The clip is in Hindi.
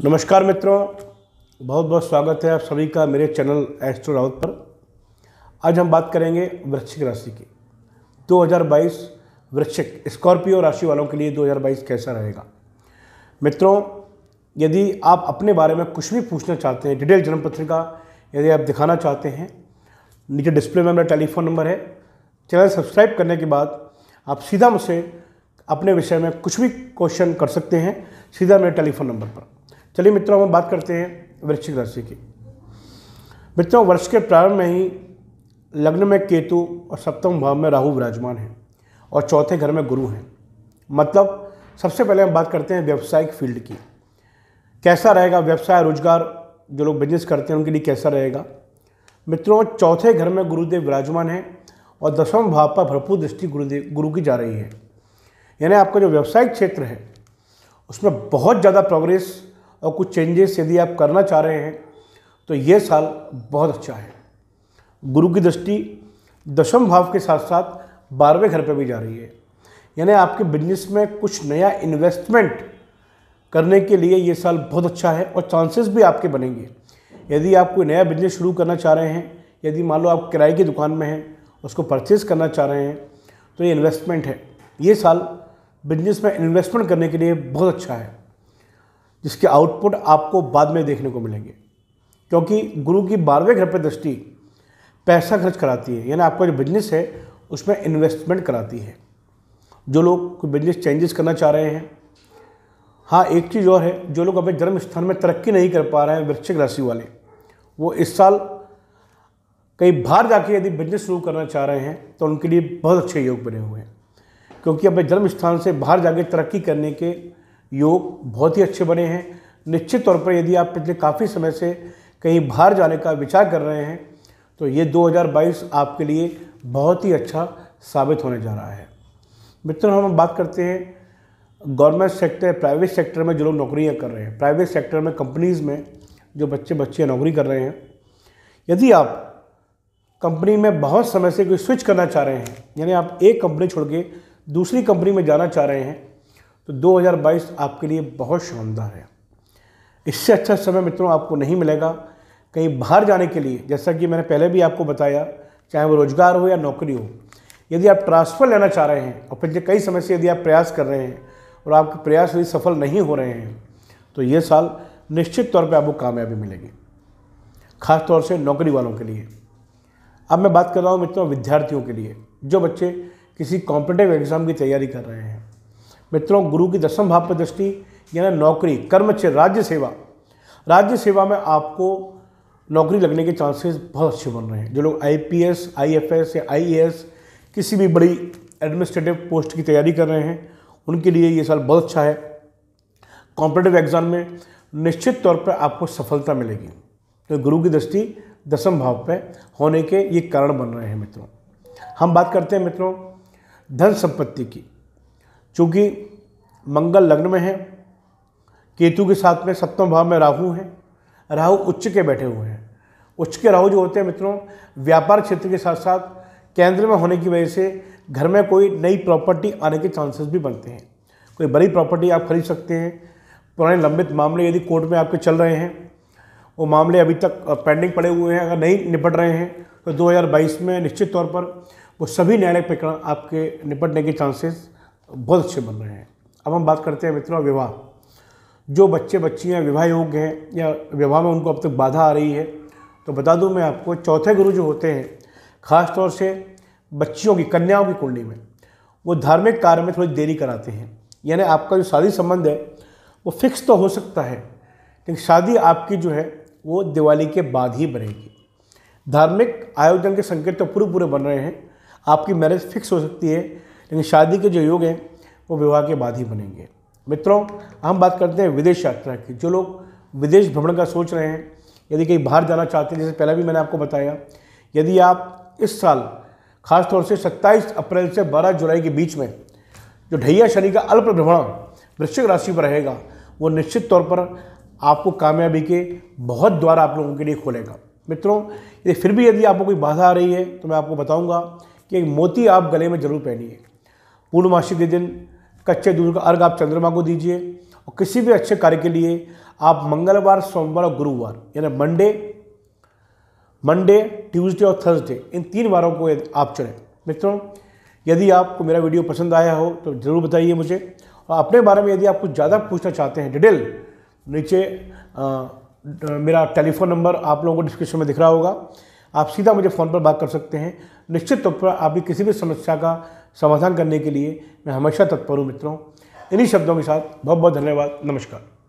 नमस्कार मित्रों बहुत बहुत स्वागत है आप सभी का मेरे चैनल एस्ट्रो राउत पर आज हम बात करेंगे वृश्चिक राशि की 2022 वृश्चिक स्कॉर्पियो राशि वालों के लिए 2022 कैसा रहेगा मित्रों यदि आप अपने बारे में कुछ भी पूछना चाहते हैं डिटेल जन्म पत्रिका यदि आप दिखाना चाहते हैं नीचे डिस्प्ले में मेरा टेलीफोन नंबर है चैनल सब्सक्राइब करने के बाद आप सीधा मुझसे अपने विषय में कुछ भी क्वेश्चन कर सकते हैं सीधा मेरे टेलीफोन नंबर पर चलिए मित्रों हम बात करते हैं वृश्चिक राशि की मित्रों वर्ष के प्रारंभ में ही लग्न में केतु और सप्तम भाव में राहु विराजमान हैं और चौथे घर में गुरु हैं मतलब सबसे पहले हम बात करते हैं व्यावसायिक फील्ड की कैसा रहेगा व्यवसाय रोजगार जो लोग बिजनेस करते हैं उनके लिए कैसा रहेगा मित्रों चौथे घर में गुरुदेव विराजमान हैं और दसवें भाव पर भरपूर दृष्टि गुरुदेव गुरु की जा रही है यानी आपका जो व्यावसायिक क्षेत्र है उसमें बहुत ज़्यादा प्रोग्रेस और कुछ चेंजेस यदि आप करना चाह रहे हैं तो ये साल बहुत अच्छा है गुरु की दृष्टि दशम भाव के साथ साथ बारहवें घर पर भी जा रही है यानी आपके बिजनेस में कुछ नया इन्वेस्टमेंट करने के लिए ये साल बहुत अच्छा है और चांसेस भी आपके बनेंगे यदि आप कोई नया बिजनेस शुरू करना चाह रहे हैं यदि मान लो आप किराए की दुकान में हैं उसको परचेज़ करना चाह रहे हैं तो ये इन्वेस्टमेंट है ये साल बिजनेस में इन्वेस्टमेंट करने के लिए बहुत अच्छा है जिसके आउटपुट आपको बाद में देखने को मिलेंगे क्योंकि गुरु की बारहवें घर पर दृष्टि पैसा खर्च कराती है यानी आपका जो बिजनेस है उसमें इन्वेस्टमेंट कराती है जो लोग कोई बिजनेस चेंजेस करना चाह रहे हैं हाँ एक चीज़ और है जो लोग अपने जन्म स्थान में तरक्की नहीं कर पा रहे हैं वृक्षिक राशि वाले वो इस साल कहीं बाहर जाके यदि बिजनेस शुरू करना चाह रहे हैं तो उनके लिए बहुत अच्छे योग बने हुए हैं क्योंकि अपने जन्म स्थान से बाहर जाके तरक्की करने के योग बहुत ही अच्छे बने हैं निश्चित तौर पर यदि आप पिछले काफ़ी समय से कहीं बाहर जाने का विचार कर रहे हैं तो ये 2022 आपके लिए बहुत ही अच्छा साबित होने जा रहा है मित्रों हम बात करते हैं गवर्नमेंट सेक्टर प्राइवेट सेक्टर में जो लोग नौकरियाँ कर रहे हैं प्राइवेट सेक्टर में कंपनीज़ में जो बच्चे बच्चे नौकरी कर रहे हैं यदि आप कंपनी में बहुत समय से कोई स्विच करना चाह रहे हैं यानी आप एक कंपनी छोड़ के दूसरी कंपनी में जाना चाह रहे हैं तो 2022 आपके लिए बहुत शानदार है इससे अच्छा समय मित्रों आपको नहीं मिलेगा कहीं बाहर जाने के लिए जैसा कि मैंने पहले भी आपको बताया चाहे वो रोज़गार हो या नौकरी हो यदि आप ट्रांसफ़र लेना चाह रहे हैं और पिछले कई समय से यदि आप प्रयास कर रहे हैं और आपके प्रयास यदि सफल नहीं हो रहे हैं तो ये साल निश्चित तौर पर आपको कामयाबी मिलेगी ख़ास तौर से नौकरी वालों के लिए अब मैं बात कर रहा हूँ मित्रों विद्यार्थियों के लिए जो बच्चे किसी कॉम्पिटेटिव एग्ज़ाम की तैयारी कर रहे हैं मित्रों गुरु की दसम भाव पर दृष्टि यानी नौकरी कर्म से राज्य सेवा राज्य सेवा में आपको नौकरी लगने के चांसेस बहुत अच्छे बन रहे हैं जो लोग आईपीएस, आईएफएस या आईएएस किसी भी बड़ी एडमिनिस्ट्रेटिव पोस्ट की तैयारी कर रहे हैं उनके लिए ये साल बहुत अच्छा है कॉम्पिटेटिव एग्ज़ाम में निश्चित तौर पर आपको सफलता मिलेगी तो गुरु की दृष्टि दसम भाव पर होने के ये कारण बन रहे हैं मित्रों हम बात करते हैं मित्रों धन संपत्ति की चूँकि मंगल लग्न में है केतु के साथ में सप्तम भाव में राहु है राहु उच्च के बैठे हुए हैं उच्च के राहु जो होते हैं मित्रों व्यापार क्षेत्र के साथ साथ केंद्र में होने की वजह से घर में कोई नई प्रॉपर्टी आने के चांसेस भी बनते हैं कोई बड़ी प्रॉपर्टी आप खरीद सकते हैं पुराने लंबित मामले यदि कोर्ट में आपके चल रहे हैं वो मामले अभी तक पेंडिंग पड़े हुए हैं अगर नहीं निपट रहे हैं तो 2022 में निश्चित तौर पर वो सभी न्यायालय प्रकरण आपके निपटने के चांसेस बहुत अच्छे बन रहे हैं अब हम बात करते हैं मित्रों विवाह जो बच्चे बच्चियाँ विवाह योग्य हैं या विवाह में उनको अब तक बाधा आ रही है तो बता दूं मैं आपको चौथे गुरु जो होते हैं ख़ास तौर से बच्चियों की कन्याओं की कुंडली में वो धार्मिक कार्य में थोड़ी देरी कराते हैं यानी आपका जो शादी संबंध है वो फिक्स तो हो सकता है लेकिन शादी आपकी जो है वो दिवाली के बाद ही बनेगी धार्मिक आयोजन के संकेत तो पूरे पूरे बन रहे हैं आपकी मैरिज फिक्स हो सकती है लेकिन शादी के जो योग हैं वो विवाह के बाद ही बनेंगे मित्रों हम बात करते हैं विदेश यात्रा की जो लोग विदेश भ्रमण का सोच रहे हैं यदि कहीं बाहर जाना चाहते हैं जैसे पहले भी मैंने आपको बताया यदि आप इस साल खासतौर से 27 अप्रैल से 12 जुलाई के बीच में जो ढैया शनि का अल्प भ्रमण वृश्चिक राशि पर रहेगा वो निश्चित तौर पर आपको कामयाबी के बहुत द्वार आप लोगों के लिए खोलेगा मित्रों ये फिर भी यदि आपको कोई बाधा आ रही है तो मैं आपको बताऊंगा कि एक मोती आप गले में ज़रूर पहनिए पूर्णमासी के दिन कच्चे दूध का अर्घ आप चंद्रमा को दीजिए और किसी भी अच्छे कार्य के लिए आप मंगलवार सोमवार और गुरुवार यानी मंडे मंडे ट्यूसडे और थर्सडे इन तीन वारों को आप चुनें मित्रों यदि आपको मेरा वीडियो पसंद आया हो तो ज़रूर बताइए मुझे और अपने बारे में यदि आप कुछ ज़्यादा पूछना चाहते हैं डिटेल नीचे आ, मेरा टेलीफोन नंबर आप लोगों को डिस्क्रिप्शन में दिख रहा होगा आप सीधा मुझे फ़ोन पर बात कर सकते हैं निश्चित तौर पर आपकी किसी भी समस्या का समाधान करने के लिए मैं हमेशा तत्पर हूँ मित्रों इन्हीं शब्दों के साथ बहुत बहुत धन्यवाद नमस्कार